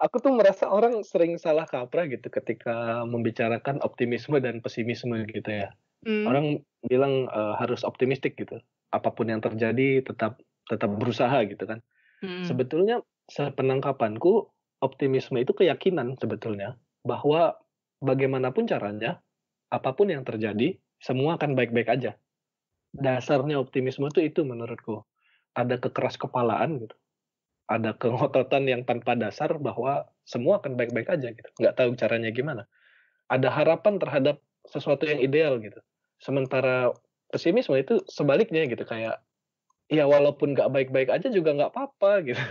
aku tuh merasa orang sering salah kaprah gitu ketika membicarakan optimisme dan pesimisme gitu ya. Hmm. Orang bilang uh, harus optimistik gitu. Apapun yang terjadi tetap tetap berusaha gitu kan. Hmm. Sebetulnya sepenangkapanku optimisme itu keyakinan sebetulnya bahwa bagaimanapun caranya apapun yang terjadi semua akan baik-baik aja. Dasarnya optimisme itu itu menurutku. Ada kekeras kepalaan gitu ada kengototan yang tanpa dasar bahwa semua akan baik-baik aja gitu nggak tahu caranya gimana ada harapan terhadap sesuatu yang ideal gitu sementara pesimisme itu sebaliknya gitu kayak ya walaupun nggak baik-baik aja juga nggak apa-apa gitu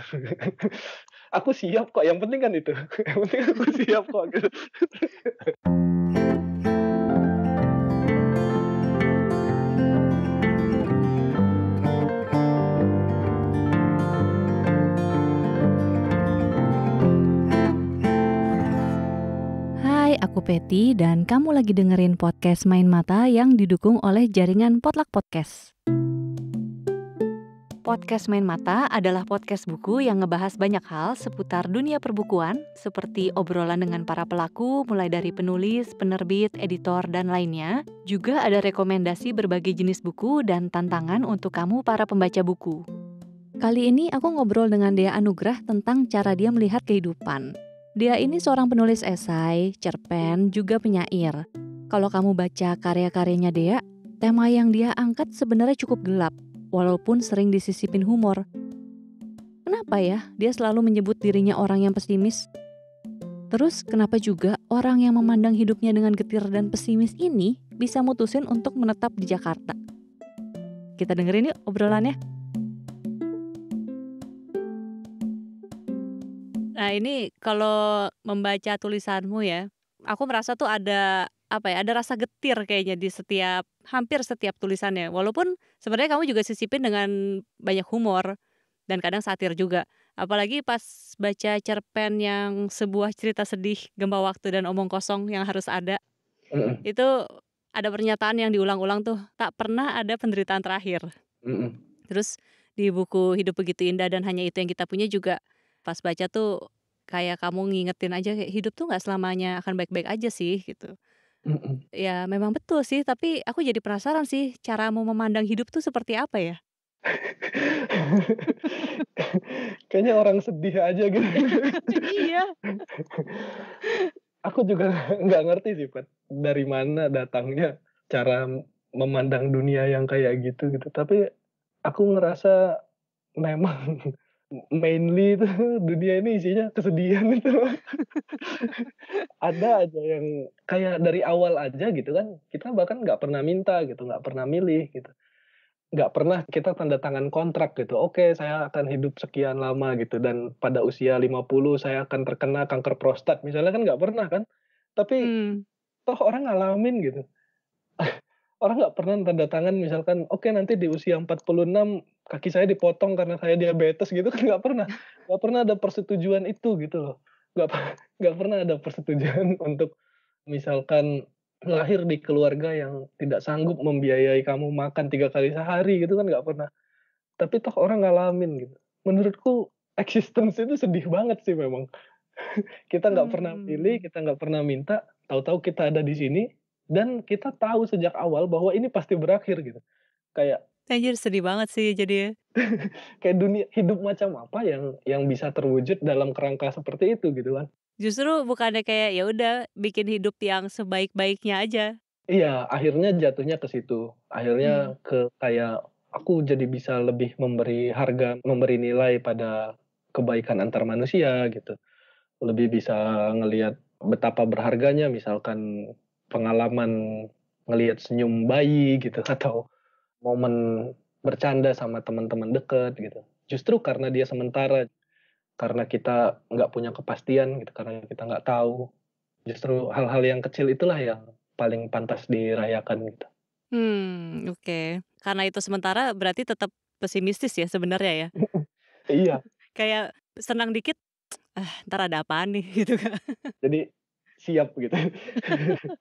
aku siap kok yang penting kan itu yang penting aku siap kok gitu aku Peti dan kamu lagi dengerin podcast Main Mata yang didukung oleh jaringan Potluck Podcast. Podcast Main Mata adalah podcast buku yang ngebahas banyak hal seputar dunia perbukuan, seperti obrolan dengan para pelaku, mulai dari penulis, penerbit, editor, dan lainnya. Juga ada rekomendasi berbagai jenis buku dan tantangan untuk kamu para pembaca buku. Kali ini aku ngobrol dengan Dea Anugrah tentang cara dia melihat kehidupan. Dia ini seorang penulis esai, cerpen, juga penyair. Kalau kamu baca karya-karyanya Dea, tema yang dia angkat sebenarnya cukup gelap, walaupun sering disisipin humor. Kenapa ya dia selalu menyebut dirinya orang yang pesimis? Terus kenapa juga orang yang memandang hidupnya dengan getir dan pesimis ini bisa mutusin untuk menetap di Jakarta? Kita dengerin yuk obrolannya. Nah, ini kalau membaca tulisanmu ya, aku merasa tuh ada apa ya, ada rasa getir kayaknya di setiap hampir setiap tulisannya. Walaupun sebenarnya kamu juga sisipin dengan banyak humor dan kadang satir juga. Apalagi pas baca cerpen yang sebuah cerita sedih, gempa waktu dan omong kosong yang harus ada. Mm -mm. Itu ada pernyataan yang diulang-ulang tuh, tak pernah ada penderitaan terakhir. Mm -mm. Terus di buku Hidup Begitu Indah dan Hanya Itu Yang Kita Punya juga pas baca tuh kayak kamu ngingetin aja kayak hidup tuh nggak selamanya akan baik-baik aja sih gitu. Mm-mm. Ya memang betul sih, tapi aku jadi penasaran sih cara caramu memandang hidup tuh seperti apa ya? Kayaknya orang sedih aja gitu. iya. aku juga nggak ngerti sih, Pat. Dari mana datangnya cara memandang dunia yang kayak gitu gitu. Tapi aku ngerasa memang mainly itu dunia ini isinya kesedihan itu ada aja yang kayak dari awal aja gitu kan kita bahkan nggak pernah minta gitu nggak pernah milih gitu nggak pernah kita tanda tangan kontrak gitu oke saya akan hidup sekian lama gitu dan pada usia 50 saya akan terkena kanker prostat misalnya kan nggak pernah kan tapi hmm. toh orang ngalamin gitu orang nggak pernah tanda tangan misalkan oke okay, nanti di usia 46 kaki saya dipotong karena saya diabetes gitu kan nggak pernah nggak pernah ada persetujuan itu gitu loh nggak nggak pernah ada persetujuan untuk misalkan lahir di keluarga yang tidak sanggup membiayai kamu makan tiga kali sehari gitu kan nggak pernah tapi toh orang ngalamin gitu menurutku eksistensi itu sedih banget sih memang kita nggak hmm. pernah pilih kita nggak pernah minta tahu-tahu kita ada di sini dan kita tahu sejak awal bahwa ini pasti berakhir gitu kayak Anjir sedih banget sih jadi kayak dunia hidup macam apa yang yang bisa terwujud dalam kerangka seperti itu gitu kan. Justru bukannya kayak ya udah bikin hidup yang sebaik-baiknya aja. Iya, akhirnya jatuhnya ke situ. Akhirnya hmm. ke kayak aku jadi bisa lebih memberi harga, memberi nilai pada kebaikan antar manusia gitu. Lebih bisa ngelihat betapa berharganya misalkan pengalaman ngelihat senyum bayi gitu atau momen bercanda sama teman-teman deket gitu justru karena dia sementara karena kita nggak punya kepastian gitu karena kita nggak tahu justru hal-hal yang kecil itulah yang paling pantas dirayakan gitu hmm oke okay. karena itu sementara berarti tetap pesimistis ya sebenarnya ya iya kayak senang dikit ah, ntar ada apa nih gitu kan jadi siap gitu.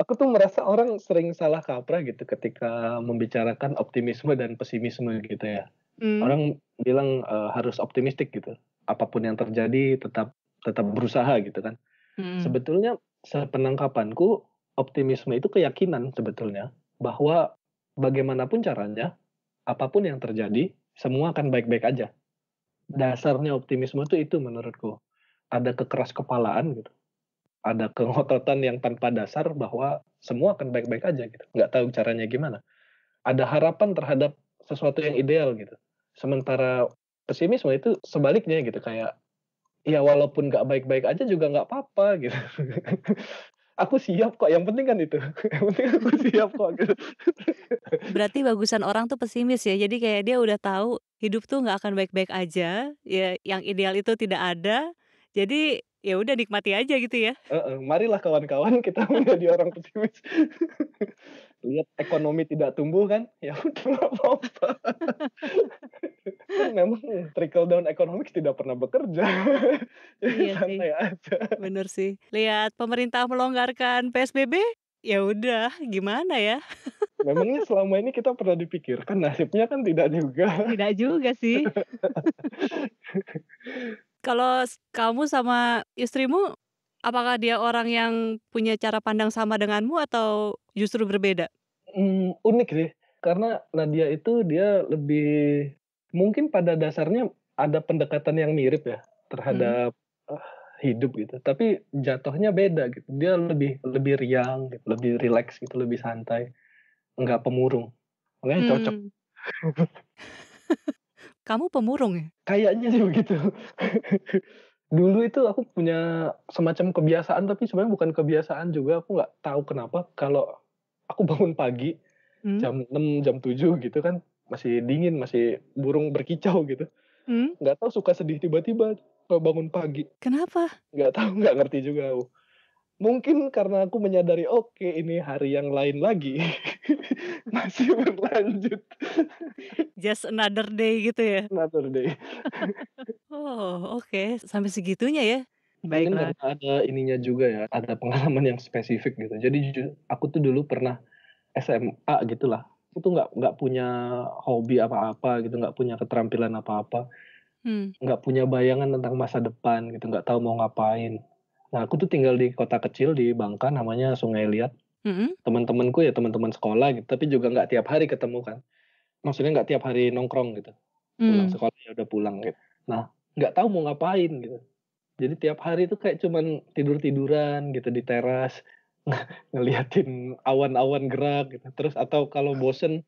aku tuh merasa orang sering salah kaprah gitu ketika membicarakan optimisme dan pesimisme gitu ya. Hmm. Orang bilang uh, harus optimistik gitu. Apapun yang terjadi tetap tetap berusaha gitu kan. Hmm. Sebetulnya sepenangkapanku optimisme itu keyakinan sebetulnya bahwa bagaimanapun caranya apapun yang terjadi semua akan baik-baik aja. Dasarnya optimisme itu itu menurutku. Ada kekeras kepalaan gitu ada kengototan yang tanpa dasar bahwa semua akan baik-baik aja gitu. Nggak tahu caranya gimana. Ada harapan terhadap sesuatu yang ideal gitu. Sementara pesimisme itu sebaliknya gitu kayak ya walaupun nggak baik-baik aja juga nggak apa-apa gitu. aku siap kok, yang penting kan itu. Yang penting aku siap kok gitu. Berarti bagusan orang tuh pesimis ya. Jadi kayak dia udah tahu hidup tuh nggak akan baik-baik aja, ya yang ideal itu tidak ada. Jadi ya udah nikmati aja gitu ya. Uh, uh, marilah kawan-kawan kita menjadi orang pesimis. Lihat ekonomi tidak tumbuh kan? Ya udah apa-apa. Memang trickle down economics tidak pernah bekerja. iya santai sih. aja. Bener sih. Lihat pemerintah melonggarkan PSBB, ya udah gimana ya? Memangnya selama ini kita pernah dipikirkan nasibnya kan tidak juga. Tidak juga sih. Kalau kamu sama istrimu, apakah dia orang yang punya cara pandang sama denganmu atau justru berbeda? Hmm, unik sih, karena Nadia itu dia lebih mungkin pada dasarnya ada pendekatan yang mirip ya hmm. terhadap hmm. hidup gitu, tapi jatuhnya beda gitu. Dia lebih lebih riang, gitu, lebih relax gitu, lebih santai, nggak pemurung, makanya hmm. cocok. Kamu pemurung ya? Kayaknya sih begitu. Dulu itu aku punya semacam kebiasaan, tapi sebenarnya bukan kebiasaan juga. Aku nggak tahu kenapa kalau aku bangun pagi, hmm? jam 6, jam 7 gitu kan, masih dingin, masih burung berkicau gitu. Hmm? Nggak hmm? tahu suka sedih tiba-tiba bangun pagi. Kenapa? Nggak tahu, nggak ngerti juga aku mungkin karena aku menyadari oke okay, ini hari yang lain lagi masih berlanjut just another day gitu ya another day oh oke okay. sampai segitunya ya Baik karena ada ininya juga ya ada pengalaman yang spesifik gitu jadi aku tuh dulu pernah SMA gitulah aku tuh nggak nggak punya hobi apa-apa gitu nggak punya keterampilan apa-apa hmm. nggak punya bayangan tentang masa depan gitu nggak tahu mau ngapain Nah, aku tuh tinggal di kota kecil di Bangka namanya Sungai Liat. Mm-hmm. Teman-temanku ya teman-teman sekolah gitu, tapi juga nggak tiap hari ketemu kan. Maksudnya nggak tiap hari nongkrong gitu. Pulang mm. sekolah ya udah pulang gitu. Nah, nggak tahu mau ngapain gitu. Jadi tiap hari tuh kayak cuman tidur-tiduran gitu di teras ngeliatin awan-awan gerak gitu. Terus atau kalau bosen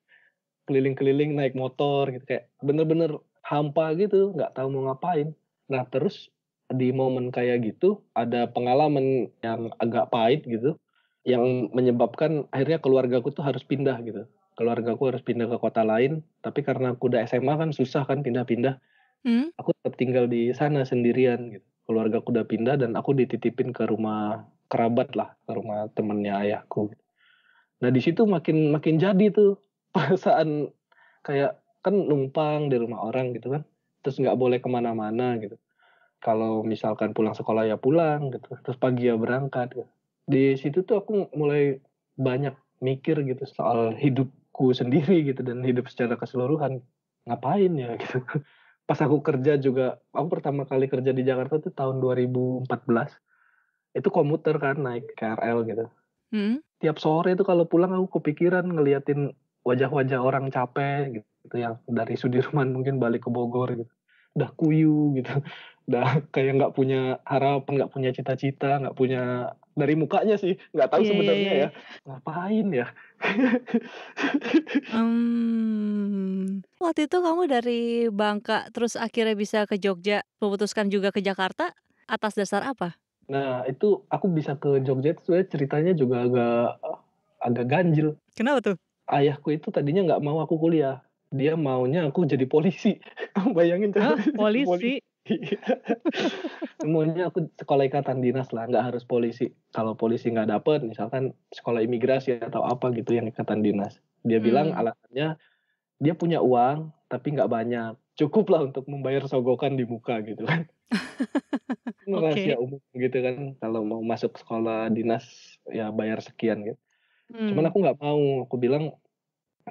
keliling-keliling naik motor gitu kayak bener-bener hampa gitu, nggak tahu mau ngapain. Nah, terus di momen kayak gitu ada pengalaman yang agak pahit gitu yang menyebabkan akhirnya keluargaku tuh harus pindah gitu. Keluargaku harus pindah ke kota lain, tapi karena aku udah SMA kan susah kan pindah-pindah. Hmm? Aku tetap tinggal di sana sendirian gitu. Keluargaku udah pindah dan aku dititipin ke rumah kerabat lah, ke rumah temennya ayahku. Gitu. Nah di situ makin makin jadi tuh perasaan kayak kan numpang di rumah orang gitu kan, terus nggak boleh kemana-mana gitu kalau misalkan pulang sekolah ya pulang gitu terus pagi ya berangkat gitu. di situ tuh aku mulai banyak mikir gitu soal hidupku sendiri gitu dan hidup secara keseluruhan ngapain ya gitu pas aku kerja juga aku pertama kali kerja di Jakarta tuh tahun 2014 itu komuter kan naik KRL gitu hmm? tiap sore itu kalau pulang aku kepikiran ngeliatin wajah-wajah orang capek gitu yang dari Sudirman mungkin balik ke Bogor gitu udah kuyu gitu udah kayak nggak punya harapan nggak punya cita-cita nggak punya dari mukanya sih nggak tahu yeah. Iya, sebenarnya iya. ya ngapain ya um, waktu itu kamu dari Bangka terus akhirnya bisa ke Jogja memutuskan juga ke Jakarta atas dasar apa nah itu aku bisa ke Jogja itu sebenarnya ceritanya juga agak agak ganjil kenapa tuh ayahku itu tadinya nggak mau aku kuliah dia maunya aku jadi polisi bayangin Hah, polisi semuanya aku sekolah ikatan dinas lah, nggak harus polisi. Kalau polisi nggak dapet, misalkan sekolah imigrasi atau apa gitu yang ikatan dinas. Dia hmm. bilang alasannya dia punya uang tapi nggak banyak, cukup lah untuk membayar sogokan di muka gitu kan. Rahasia umum gitu kan, kalau mau masuk sekolah dinas ya bayar sekian gitu. Hmm. Cuman aku nggak mau, aku bilang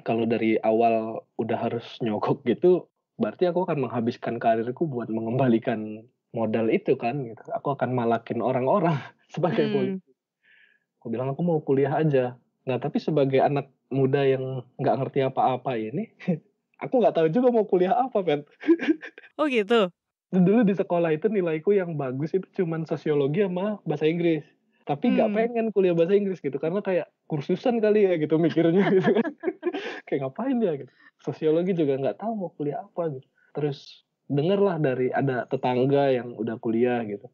kalau dari awal udah harus nyogok gitu, berarti aku akan menghabiskan karirku buat mengembalikan modal itu kan gitu. Aku akan malakin orang-orang sebagai hmm. polisi. Aku bilang aku mau kuliah aja. Nah, tapi sebagai anak muda yang nggak ngerti apa-apa ini, aku nggak tahu juga mau kuliah apa, kan Oh gitu. Dulu di sekolah itu nilaiku yang bagus itu cuman sosiologi sama bahasa Inggris. Tapi nggak hmm. pengen kuliah bahasa Inggris gitu karena kayak kursusan kali ya gitu mikirnya gitu. Kan. kayak ngapain dia gitu sosiologi juga nggak tahu mau kuliah apa gitu terus dengarlah dari ada tetangga yang udah kuliah gitu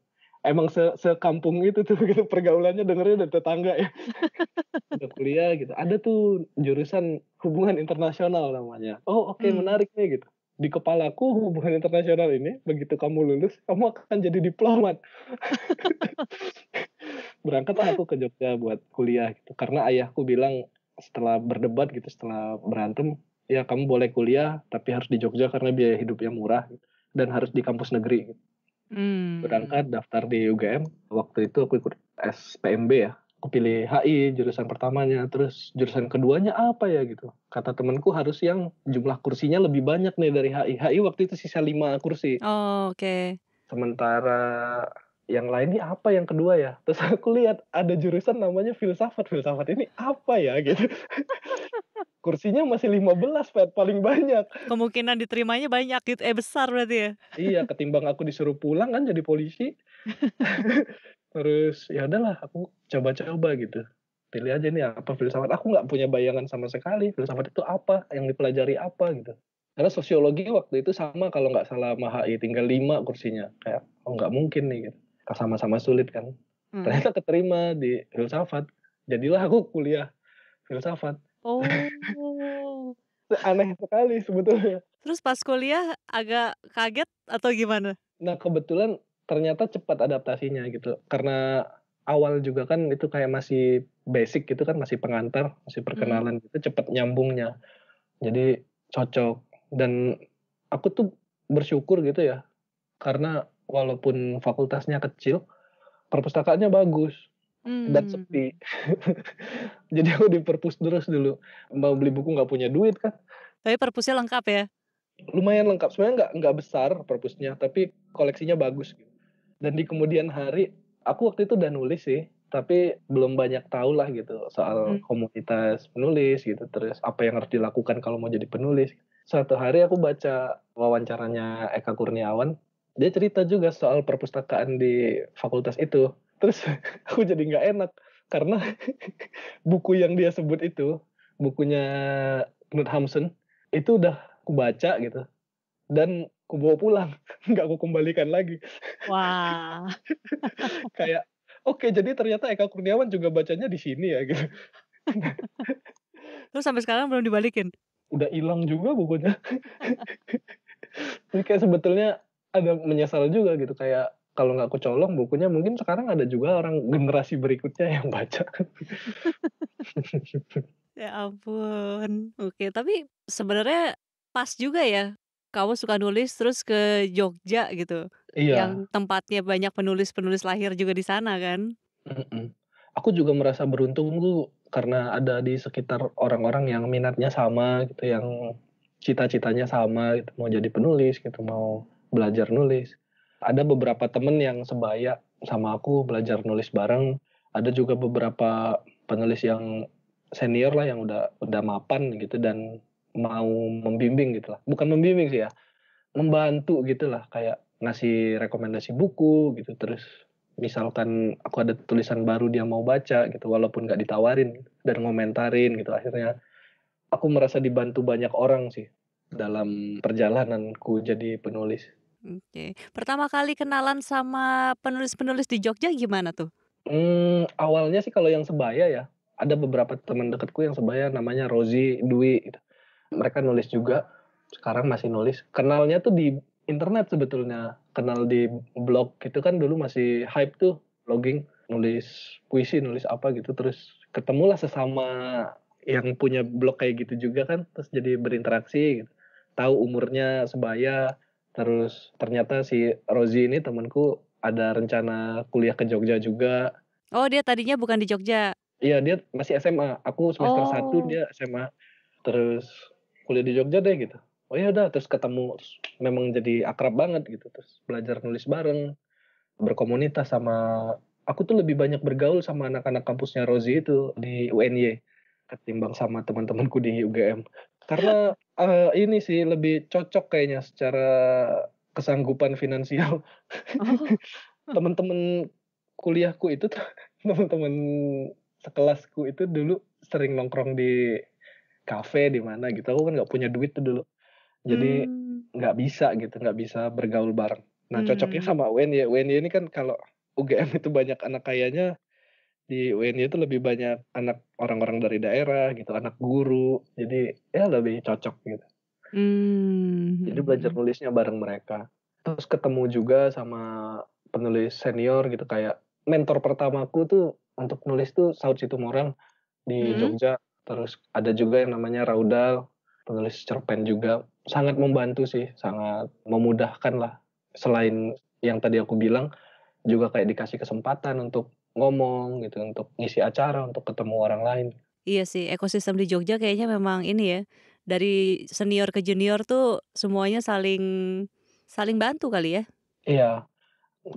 emang se sekampung itu tuh gitu pergaulannya dengernya dari tetangga ya udah kuliah gitu ada tuh jurusan hubungan internasional namanya oh oke okay, hmm. menarik nih gitu di kepalaku hubungan internasional ini begitu kamu lulus kamu akan jadi diplomat Berangkatlah aku ke Jogja buat kuliah gitu karena ayahku bilang setelah berdebat gitu setelah berantem ya kamu boleh kuliah tapi harus di Jogja karena biaya hidupnya murah dan harus di kampus negeri gitu. Hmm. Berangkat daftar di UGM. Waktu itu aku ikut SPMB ya. Aku pilih HI jurusan pertamanya, terus jurusan keduanya apa ya gitu. Kata temanku harus yang jumlah kursinya lebih banyak nih dari HI. HI waktu itu sisa lima kursi. Oh, oke. Okay. Sementara yang lain ini apa yang kedua ya terus aku lihat ada jurusan namanya filsafat filsafat ini apa ya gitu kursinya masih 15 pet paling banyak kemungkinan diterimanya banyak gitu eh besar berarti ya iya ketimbang aku disuruh pulang kan jadi polisi terus ya udahlah aku coba-coba gitu pilih aja nih apa filsafat aku nggak punya bayangan sama sekali filsafat itu apa yang dipelajari apa gitu karena sosiologi waktu itu sama kalau nggak salah Mahai tinggal lima kursinya kayak oh nggak mungkin nih gitu sama-sama sulit kan hmm. ternyata keterima di filsafat jadilah aku kuliah filsafat oh aneh sekali sebetulnya terus pas kuliah agak kaget atau gimana nah kebetulan ternyata cepat adaptasinya gitu karena awal juga kan itu kayak masih basic gitu kan masih pengantar masih perkenalan hmm. gitu cepat nyambungnya jadi cocok dan aku tuh bersyukur gitu ya karena walaupun fakultasnya kecil perpustakaannya bagus hmm. dan sepi jadi aku di perpus terus dulu mau beli buku nggak punya duit kan tapi perpusnya lengkap ya lumayan lengkap sebenarnya nggak nggak besar perpusnya tapi koleksinya bagus dan di kemudian hari aku waktu itu udah nulis sih tapi belum banyak tahu lah gitu soal hmm. komunitas penulis gitu terus apa yang harus dilakukan kalau mau jadi penulis suatu hari aku baca wawancaranya Eka Kurniawan dia cerita juga soal perpustakaan di fakultas itu terus aku jadi nggak enak karena buku yang dia sebut itu bukunya Knut Hamsun itu udah aku baca gitu dan aku bawa pulang nggak aku kembalikan lagi wah kayak oke okay, jadi ternyata Eka Kurniawan juga bacanya di sini ya gitu terus sampai sekarang belum dibalikin udah hilang juga bukunya jadi kayak sebetulnya ada menyesal juga gitu kayak kalau nggak aku colong bukunya mungkin sekarang ada juga orang generasi berikutnya yang baca. ya ampun. Oke, tapi sebenarnya pas juga ya. Kamu suka nulis terus ke Jogja gitu. Iya. Yang tempatnya banyak penulis-penulis lahir juga di sana kan? Mm -mm. Aku juga merasa beruntung tuh karena ada di sekitar orang-orang yang minatnya sama gitu, yang cita-citanya sama gitu, mau jadi penulis gitu, mau belajar nulis. Ada beberapa temen yang sebaya sama aku belajar nulis bareng. Ada juga beberapa penulis yang senior lah yang udah udah mapan gitu dan mau membimbing gitu lah. Bukan membimbing sih ya, membantu gitu lah kayak ngasih rekomendasi buku gitu terus misalkan aku ada tulisan baru dia mau baca gitu walaupun nggak ditawarin dan ngomentarin gitu akhirnya aku merasa dibantu banyak orang sih dalam perjalananku jadi penulis Oke. Pertama kali kenalan sama penulis-penulis di Jogja gimana tuh? Hmm, awalnya sih kalau yang sebaya ya, ada beberapa teman dekatku yang sebaya namanya Rozi, Dwi. Mereka nulis juga, sekarang masih nulis. Kenalnya tuh di internet sebetulnya, kenal di blog gitu kan dulu masih hype tuh blogging, nulis puisi, nulis apa gitu. Terus ketemulah sesama yang punya blog kayak gitu juga kan, terus jadi berinteraksi gitu. Tahu umurnya sebaya, terus ternyata si Rozi ini temanku ada rencana kuliah ke Jogja juga oh dia tadinya bukan di Jogja iya dia masih SMA aku semester oh. satu dia SMA terus kuliah di Jogja deh gitu oh ya udah terus ketemu terus memang jadi akrab banget gitu terus belajar nulis bareng berkomunitas sama aku tuh lebih banyak bergaul sama anak-anak kampusnya Rozi itu di UNY ketimbang sama teman-temanku di UGM. Karena uh, ini sih lebih cocok kayaknya secara kesanggupan finansial. Oh. teman-teman kuliahku itu teman-teman sekelasku itu dulu sering nongkrong di kafe di mana gitu. Aku kan nggak punya duit tuh dulu. Jadi hmm. nggak hmm. bisa gitu, nggak bisa bergaul bareng. Nah, cocoknya hmm. sama Wen ya. Wen ini kan kalau UGM itu banyak anak kayanya di UNY itu lebih banyak anak orang-orang dari daerah gitu, anak guru. Jadi ya lebih cocok gitu. Hmm. Jadi belajar nulisnya bareng mereka. Terus ketemu juga sama penulis senior gitu kayak mentor pertamaku tuh untuk nulis tuh Saud Situmorang di hmm. Jogja. Terus ada juga yang namanya Raudal, penulis cerpen juga. Sangat membantu sih, sangat memudahkan lah. Selain yang tadi aku bilang, juga kayak dikasih kesempatan untuk ngomong gitu untuk ngisi acara untuk ketemu orang lain iya sih ekosistem di Jogja kayaknya memang ini ya dari senior ke junior tuh semuanya saling saling bantu kali ya iya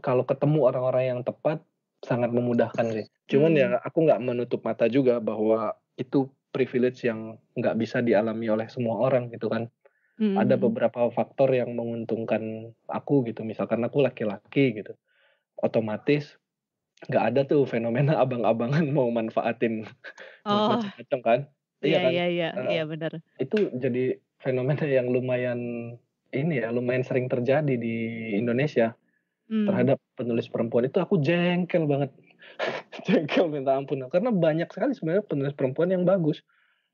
kalau ketemu orang-orang yang tepat sangat memudahkan sih cuman ya hmm. ya aku nggak menutup mata juga bahwa itu privilege yang nggak bisa dialami oleh semua orang gitu kan hmm. ada beberapa faktor yang menguntungkan aku gitu misalkan aku laki-laki gitu otomatis nggak ada tuh fenomena abang-abangan mau manfaatin oh. macam-macam kan iya, iya kan iya iya uh, iya benar itu jadi fenomena yang lumayan ini ya lumayan sering terjadi di Indonesia hmm. terhadap penulis perempuan itu aku jengkel banget jengkel minta ampun karena banyak sekali sebenarnya penulis perempuan yang bagus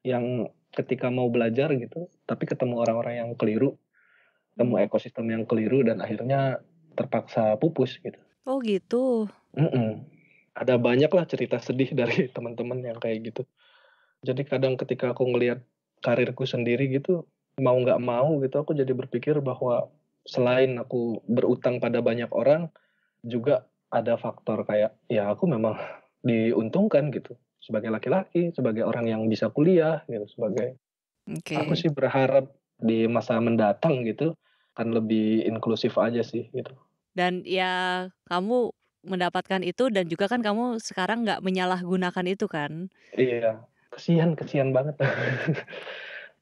yang ketika mau belajar gitu tapi ketemu orang-orang yang keliru ketemu hmm. ekosistem yang keliru dan akhirnya terpaksa pupus gitu oh gitu Mm-mm. Ada banyak lah cerita sedih dari teman-teman yang kayak gitu. Jadi kadang ketika aku ngelihat karirku sendiri gitu, mau nggak mau gitu, aku jadi berpikir bahwa selain aku berutang pada banyak orang, juga ada faktor kayak ya aku memang diuntungkan gitu sebagai laki-laki, sebagai orang yang bisa kuliah gitu, sebagai okay. aku sih berharap di masa mendatang gitu kan lebih inklusif aja sih gitu. Dan ya kamu mendapatkan itu dan juga kan kamu sekarang nggak menyalahgunakan itu kan? Iya, kesian kesian banget.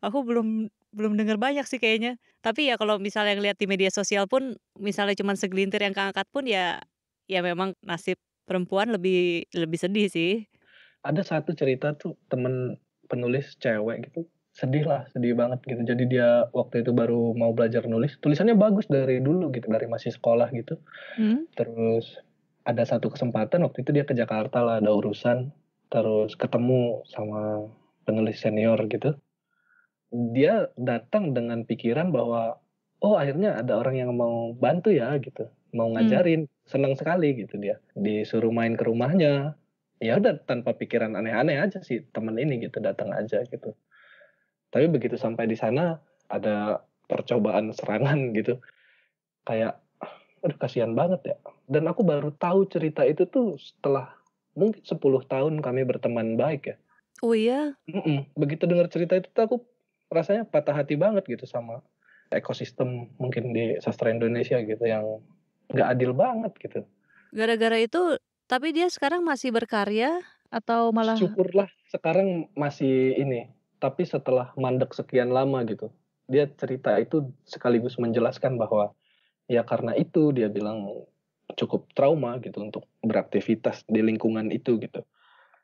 Aku belum belum dengar banyak sih kayaknya. Tapi ya kalau misalnya lihat di media sosial pun misalnya cuma segelintir yang keangkat pun ya ya memang nasib perempuan lebih lebih sedih sih. Ada satu cerita tuh temen penulis cewek gitu sedih lah sedih banget gitu jadi dia waktu itu baru mau belajar nulis tulisannya bagus dari dulu gitu dari masih sekolah gitu hmm. terus ada satu kesempatan waktu itu dia ke Jakarta lah ada urusan terus ketemu sama penulis senior gitu dia datang dengan pikiran bahwa oh akhirnya ada orang yang mau bantu ya gitu mau hmm. ngajarin hmm. seneng sekali gitu dia disuruh main ke rumahnya ya udah tanpa pikiran aneh-aneh aja sih temen ini gitu datang aja gitu tapi begitu sampai di sana ada percobaan serangan gitu kayak aduh kasihan banget ya. Dan aku baru tahu cerita itu tuh setelah mungkin 10 tahun kami berteman baik ya. Oh iya? Mm -mm. Begitu dengar cerita itu tuh aku rasanya patah hati banget gitu sama ekosistem mungkin di sastra Indonesia gitu yang gak adil banget gitu. Gara-gara itu, tapi dia sekarang masih berkarya atau malah? Syukurlah sekarang masih ini, tapi setelah mandek sekian lama gitu, dia cerita itu sekaligus menjelaskan bahwa ya karena itu dia bilang cukup trauma gitu untuk beraktivitas di lingkungan itu gitu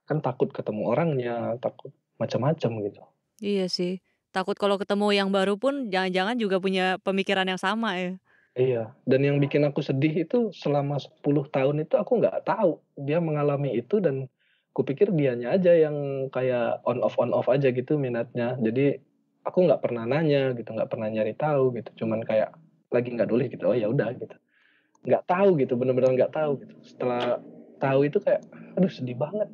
kan takut ketemu orangnya takut macam-macam gitu iya sih takut kalau ketemu yang baru pun jangan-jangan juga punya pemikiran yang sama ya iya dan yang bikin aku sedih itu selama 10 tahun itu aku nggak tahu dia mengalami itu dan kupikir dianya aja yang kayak on off on off aja gitu minatnya jadi aku nggak pernah nanya gitu nggak pernah nyari tahu gitu cuman kayak lagi nggak nulis gitu oh ya udah gitu nggak tahu gitu benar-benar nggak tahu gitu setelah tahu itu kayak aduh sedih banget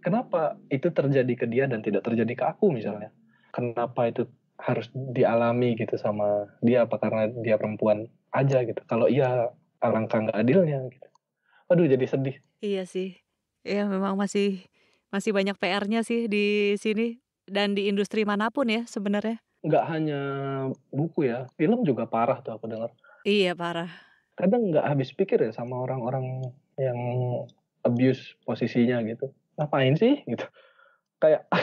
kenapa itu terjadi ke dia dan tidak terjadi ke aku misalnya kenapa itu harus dialami gitu sama dia apa karena dia perempuan aja gitu kalau iya alangkah nggak adilnya gitu aduh jadi sedih iya sih ya memang masih masih banyak PR-nya sih di sini dan di industri manapun ya sebenarnya nggak hanya buku ya, film juga parah tuh aku dengar. Iya parah. Kadang nggak habis pikir ya sama orang-orang yang abuse posisinya gitu. Ngapain sih gitu? Kayak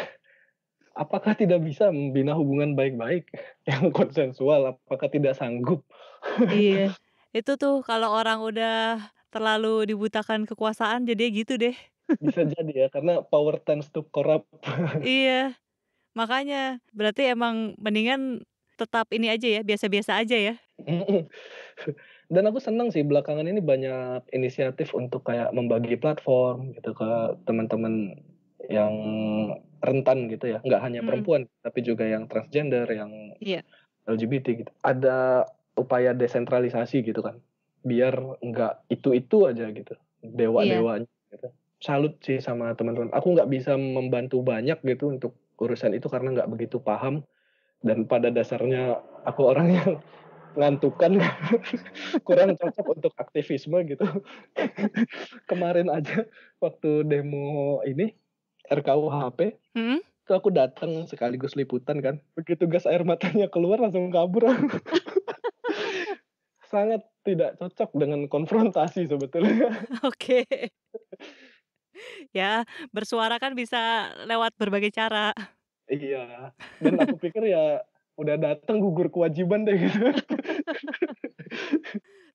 apakah tidak bisa membina hubungan baik-baik yang konsensual? Apakah tidak sanggup? iya. Itu tuh kalau orang udah terlalu dibutakan kekuasaan jadi gitu deh. Bisa jadi ya karena power tends to corrupt. iya. Makanya, berarti emang mendingan tetap ini aja ya, biasa-biasa aja ya. Dan aku senang sih belakangan ini banyak inisiatif untuk kayak membagi platform gitu ke teman-teman yang rentan gitu ya. Nggak hanya perempuan, hmm. tapi juga yang transgender, yang yeah. LGBT gitu. Ada upaya desentralisasi gitu kan. Biar nggak itu-itu aja gitu. Iya. Dewa-dewanya yeah. gitu. Salut sih sama teman-teman. Aku nggak bisa membantu banyak gitu untuk urusan itu karena nggak begitu paham dan pada dasarnya aku orang yang ngantukan kurang cocok untuk aktivisme gitu kemarin aja waktu demo ini RKUHP hmm? itu aku datang sekaligus liputan kan begitu gas air matanya keluar langsung kabur sangat tidak cocok dengan konfrontasi sebetulnya oke okay. Ya, bersuara kan bisa lewat berbagai cara. Iya. Dan aku pikir ya udah datang gugur kewajiban deh gitu.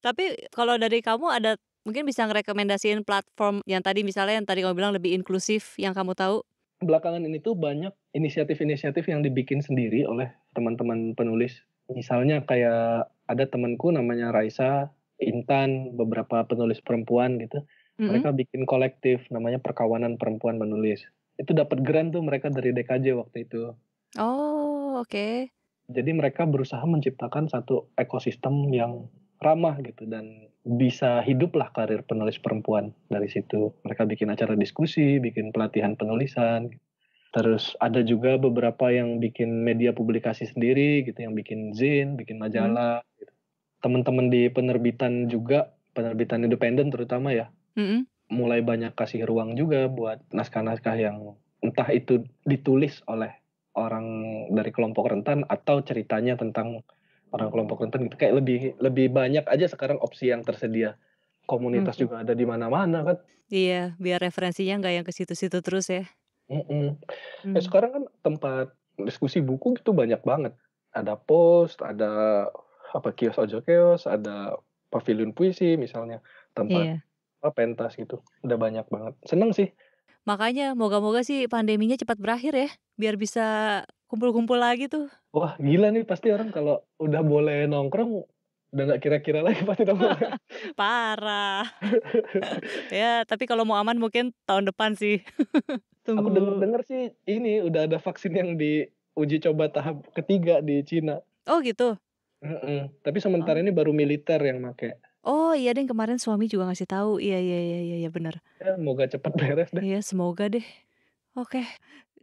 Tapi kalau dari kamu ada mungkin bisa ngerekomendasiin platform yang tadi misalnya yang tadi kamu bilang lebih inklusif yang kamu tahu? Belakangan ini tuh banyak inisiatif-inisiatif yang dibikin sendiri oleh teman-teman penulis. Misalnya kayak ada temanku namanya Raisa, Intan, beberapa penulis perempuan gitu hmm Mereka bikin kolektif namanya Perkawanan Perempuan Menulis. Itu dapat grant tuh mereka dari DKJ waktu itu. Oh, oke. Okay. Jadi mereka berusaha menciptakan satu ekosistem yang ramah gitu dan bisa hiduplah karir penulis perempuan dari situ. Mereka bikin acara diskusi, bikin pelatihan penulisan. Terus ada juga beberapa yang bikin media publikasi sendiri gitu, yang bikin zin, bikin majalah. Hmm. Gitu. Teman-teman di penerbitan juga, penerbitan independen terutama ya, Mm-hmm. Mulai banyak kasih ruang juga buat naskah-naskah yang entah itu ditulis oleh orang dari kelompok rentan atau ceritanya tentang orang kelompok rentan gitu. Kayak lebih lebih banyak aja sekarang opsi yang tersedia. Komunitas hmm juga ada di mana-mana kan. Iya, biar referensinya nggak yang ke situ-situ terus ya. Mm-mm. hmm Eh, sekarang kan tempat diskusi buku gitu banyak banget. Ada post, ada apa kios ojo kios, ada pavilion puisi misalnya tempat yeah apa pentas gitu. Udah banyak banget. Seneng sih. Makanya moga-moga sih pandeminya cepat berakhir ya, biar bisa kumpul-kumpul lagi tuh. Wah gila nih pasti orang kalau udah boleh nongkrong udah nggak kira-kira lagi pasti nongkrong. Parah. ya tapi kalau mau aman mungkin tahun depan sih. Tunggu. Aku denger-denger sih ini udah ada vaksin yang di uji coba tahap ketiga di Cina. Oh gitu. Mm -mm. Tapi sementara oh. ini baru militer yang make. Oh iya deh kemarin suami juga ngasih tahu. Iya iya iya iya iya benar. Ya, eh, semoga cepat beres deh. Iya semoga deh. Oke.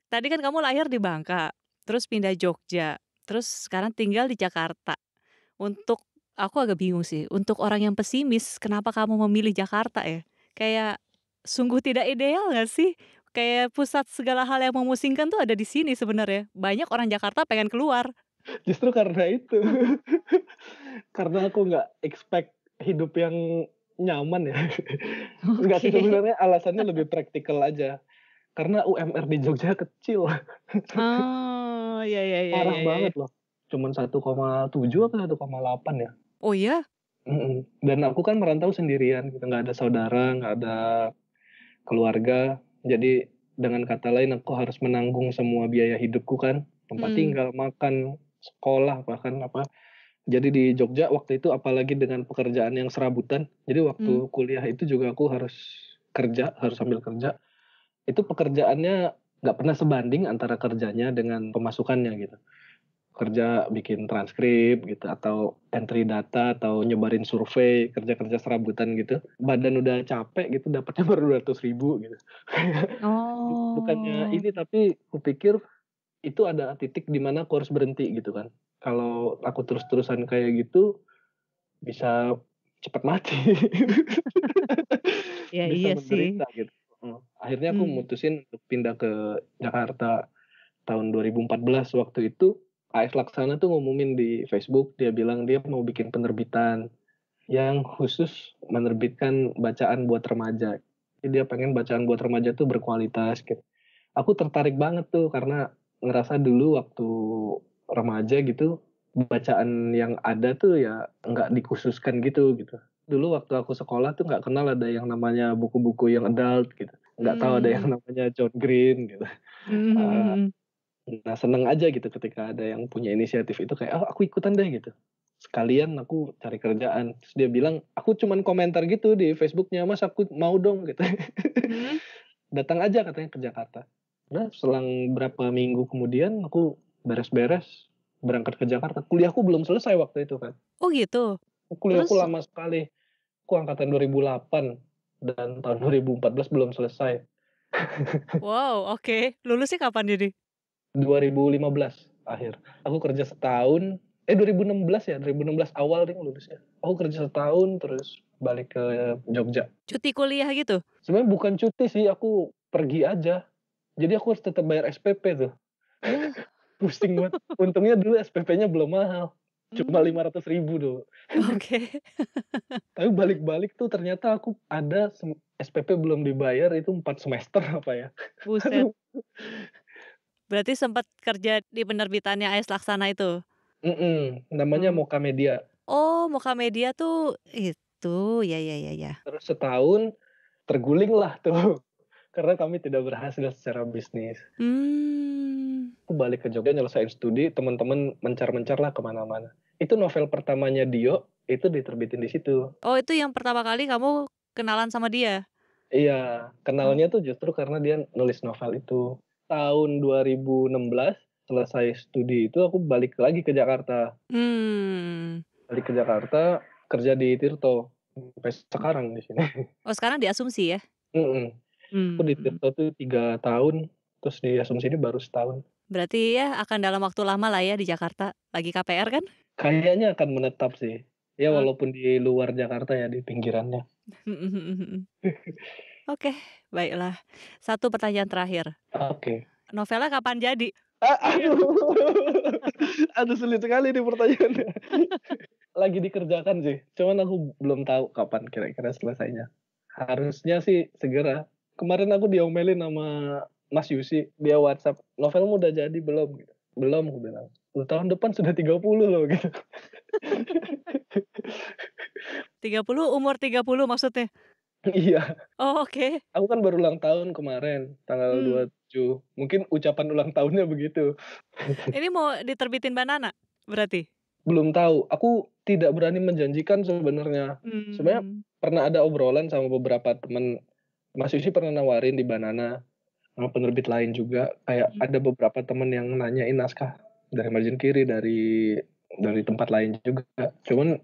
Tadi kan kamu lahir di Bangka, terus pindah Jogja, terus sekarang tinggal di Jakarta. Untuk aku agak bingung sih. Untuk orang yang pesimis, kenapa kamu memilih Jakarta ya? Kayak sungguh tidak ideal gak sih? Kayak pusat segala hal yang memusingkan tuh ada di sini sebenarnya. Banyak orang Jakarta pengen keluar. Justru karena itu. karena aku nggak expect hidup yang nyaman ya. Enggak okay. sih sebenarnya alasannya lebih praktikal aja. Karena UMR di Jogja kecil. oh, iya iya iya. Parah ya, banget loh. Cuman 1,7 atau 1,8 ya. Oh iya? Dan aku kan merantau sendirian, kita gitu. nggak ada saudara, nggak ada keluarga. Jadi dengan kata lain aku harus menanggung semua biaya hidupku kan, tempat hmm. tinggal, makan, sekolah bahkan apa jadi di Jogja waktu itu apalagi dengan pekerjaan yang serabutan jadi waktu hmm. kuliah itu juga aku harus kerja harus sambil kerja itu pekerjaannya nggak pernah sebanding antara kerjanya dengan pemasukannya gitu kerja bikin transkrip gitu atau entry data atau nyebarin survei kerja-kerja serabutan gitu badan udah capek gitu dapatnya baru dua ratus ribu gitu oh. bukannya ini tapi kupikir itu ada titik di mana aku harus berhenti gitu kan kalau aku terus-terusan kayak gitu bisa cepat mati ya bisa iya menderita, sih gitu. akhirnya aku hmm. mutusin untuk pindah ke Jakarta tahun 2014 waktu itu AS Laksana tuh ngumumin di Facebook dia bilang dia mau bikin penerbitan yang khusus menerbitkan bacaan buat remaja. Jadi dia pengen bacaan buat remaja tuh berkualitas gitu. Aku tertarik banget tuh karena ngerasa dulu waktu remaja gitu bacaan yang ada tuh ya nggak dikhususkan gitu gitu dulu waktu aku sekolah tuh nggak kenal ada yang namanya buku-buku yang adult gitu nggak hmm. tahu ada yang hmm. namanya John Green gitu hmm, hmm, ah, hmm. nah seneng aja gitu ketika ada yang punya inisiatif itu kayak oh aku ikutan deh gitu sekalian aku cari kerjaan terus dia bilang aku cuman komentar gitu di Facebooknya mas aku mau dong gitu hmm. datang aja katanya ke Jakarta Nah, selang berapa minggu kemudian aku beres-beres berangkat ke Jakarta. Kuliahku belum selesai waktu itu kan. Oh gitu. Kuliahku lama sekali. Aku angkatan 2008 dan tahun 2014 belum selesai. wow, oke. Okay. Lulusnya kapan jadi? 2015 akhir. Aku kerja setahun. Eh 2016 ya, 2016 awal nih lulusnya. Aku kerja setahun terus balik ke Jogja. Cuti kuliah gitu? Sebenarnya bukan cuti sih, aku pergi aja jadi aku harus tetap bayar SPP tuh pusing banget untungnya dulu SPP-nya belum mahal cuma hmm. lima ratus ribu dulu. Oke. Okay. Tapi balik-balik tuh ternyata aku ada SPP belum dibayar itu empat semester apa ya? Buset. Berarti sempat kerja di penerbitannya AS Laksana itu? Mm -mm, namanya hmm. Moka Media. Oh, Moka Media tuh itu, ya ya ya ya. Terus setahun terguling lah tuh karena kami tidak berhasil secara bisnis. Hmm. Aku balik ke Jogja nyelesain studi, teman-teman mencar-mencar lah kemana-mana. Itu novel pertamanya Dio, itu diterbitin di situ. Oh itu yang pertama kali kamu kenalan sama dia? Iya, kenalnya tuh justru karena dia nulis novel itu. Tahun 2016 selesai studi itu aku balik lagi ke Jakarta. Hmm. Balik ke Jakarta kerja di Tirto sampai sekarang di sini. Oh sekarang di Asumsi ya? Mm -mm. Aku hmm, di hmm. Tirta tuh tiga tahun, terus di Asumsi ini baru setahun. Berarti ya akan dalam waktu lama lah ya di Jakarta. Lagi KPR kan? Kayaknya akan menetap sih. Ya Oh. walaupun di luar Jakarta ya, di pinggirannya. Hmm, Oke, baiklah. Satu pertanyaan terakhir. Oke. Novelnya kapan jadi? Ah, aduh. aduh sulit sekali nih pertanyaannya. Lagi dikerjakan sih. Cuman aku belum tahu kapan kira-kira selesainya. Harusnya sih segera kemarin aku diomelin sama Mas Yusi dia WhatsApp novel udah jadi belum gitu belum aku bilang tahun depan sudah 30 loh gitu puluh, umur 30 maksudnya iya oh, oke okay. aku kan baru ulang tahun kemarin tanggal hmm. 27 mungkin ucapan ulang tahunnya begitu ini mau diterbitin banana berarti belum tahu aku tidak berani menjanjikan sebenarnya hmm. sebenarnya pernah ada obrolan sama beberapa teman Mas Yusi pernah nawarin di Banana sama penerbit lain juga kayak hmm. ada beberapa temen yang nanyain naskah dari margin kiri dari dari tempat lain juga cuman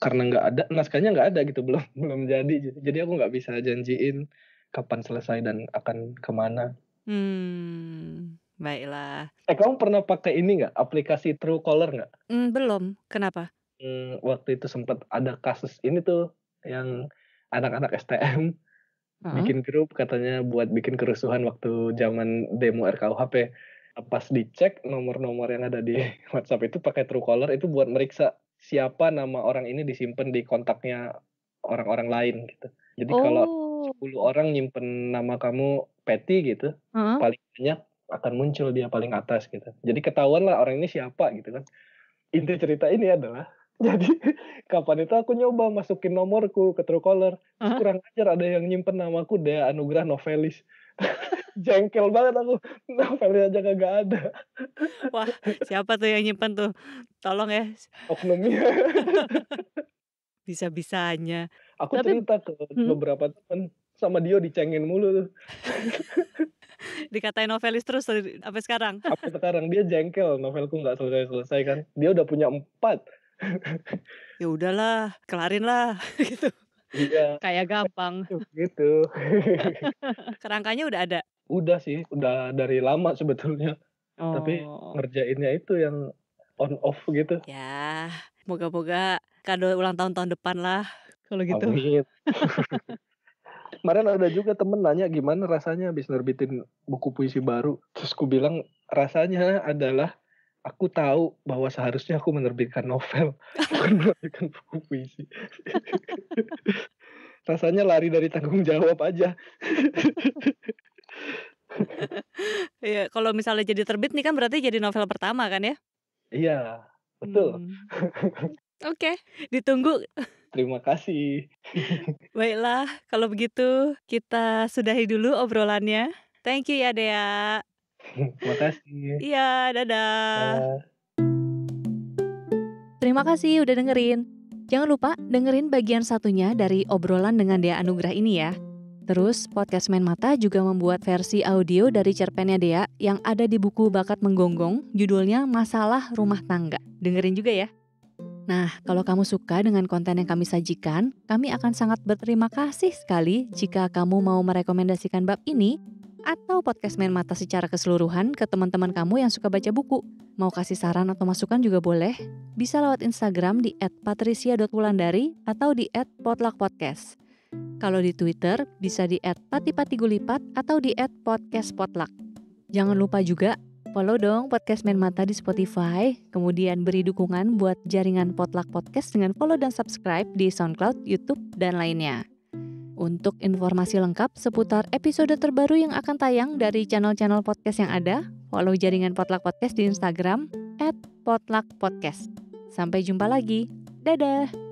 karena nggak ada naskahnya nggak ada gitu belum belum jadi jadi aku nggak bisa janjiin kapan selesai dan akan kemana hmm baiklah eh kamu pernah pakai ini nggak aplikasi True Color nggak hmm, belum kenapa hmm, waktu itu sempat ada kasus ini tuh yang anak-anak STM Bikin grup katanya buat bikin kerusuhan waktu zaman demo RKUHP. Pas dicek nomor-nomor yang ada di WhatsApp itu pakai True Truecaller itu buat meriksa siapa nama orang ini disimpan di kontaknya orang-orang lain gitu. Jadi oh. kalau 10 orang nyimpen nama kamu Patty gitu, hmm? paling banyak akan muncul dia paling atas gitu. Jadi ketahuan lah orang ini siapa gitu kan. Inti cerita ini adalah jadi kapan itu aku nyoba masukin nomorku ke Truecaller huh? kurang ajar ada yang nyimpen namaku Dea Anugrah Novelis jengkel banget aku novelnya aja kagak ada wah siapa tuh yang nyimpen tuh tolong ya oknumnya bisa bisanya aku Tapi, cerita ke hmm. beberapa teman sama Dio dicengin mulu tuh dikatain novelis terus sampai sekarang sampai sekarang dia jengkel novelku nggak selesai selesai kan dia udah punya empat ya udahlah, kelarin lah gitu. Iya. Kayak gampang. Gitu. gitu. Kerangkanya udah ada. Udah sih, udah dari lama sebetulnya. Oh. Tapi ngerjainnya itu yang on off gitu. Ya, moga-moga kado ulang tahun tahun depan lah. Kalau gitu. Kemarin ada juga temen nanya gimana rasanya habis nerbitin buku puisi baru. Terus ku bilang rasanya adalah aku tahu bahwa seharusnya aku menerbitkan novel bukan menerbitkan buku puisi rasanya lari dari tanggung jawab aja Iya, kalau misalnya jadi terbit nih kan berarti jadi novel pertama kan ya? Iya, betul. Hmm. Oke, okay, ditunggu. Terima kasih. Baiklah, kalau begitu kita sudahi dulu obrolannya. Thank you ya Dea. Terima kasih. Iya, dadah. dadah. Terima kasih udah dengerin. Jangan lupa dengerin bagian satunya dari obrolan dengan Dea Anugrah ini ya. Terus, podcast Main Mata juga membuat versi audio dari cerpennya Dea yang ada di buku Bakat Menggonggong, judulnya Masalah Rumah Tangga. Dengerin juga ya. Nah, kalau kamu suka dengan konten yang kami sajikan, kami akan sangat berterima kasih sekali jika kamu mau merekomendasikan bab ini atau podcast Main Mata secara keseluruhan ke teman-teman kamu yang suka baca buku. Mau kasih saran atau masukan juga boleh. Bisa lewat Instagram di @patricia.wulandari atau di @potluckpodcast. Kalau di Twitter bisa di @patipatigulipat atau di @podcastpotluck. Jangan lupa juga follow dong podcast Main Mata di Spotify, kemudian beri dukungan buat jaringan Potluck Podcast dengan follow dan subscribe di SoundCloud, YouTube, dan lainnya. Untuk informasi lengkap seputar episode terbaru yang akan tayang dari channel-channel podcast yang ada, follow jaringan Potluck Podcast di Instagram @potluckpodcast. Sampai jumpa lagi. Dadah.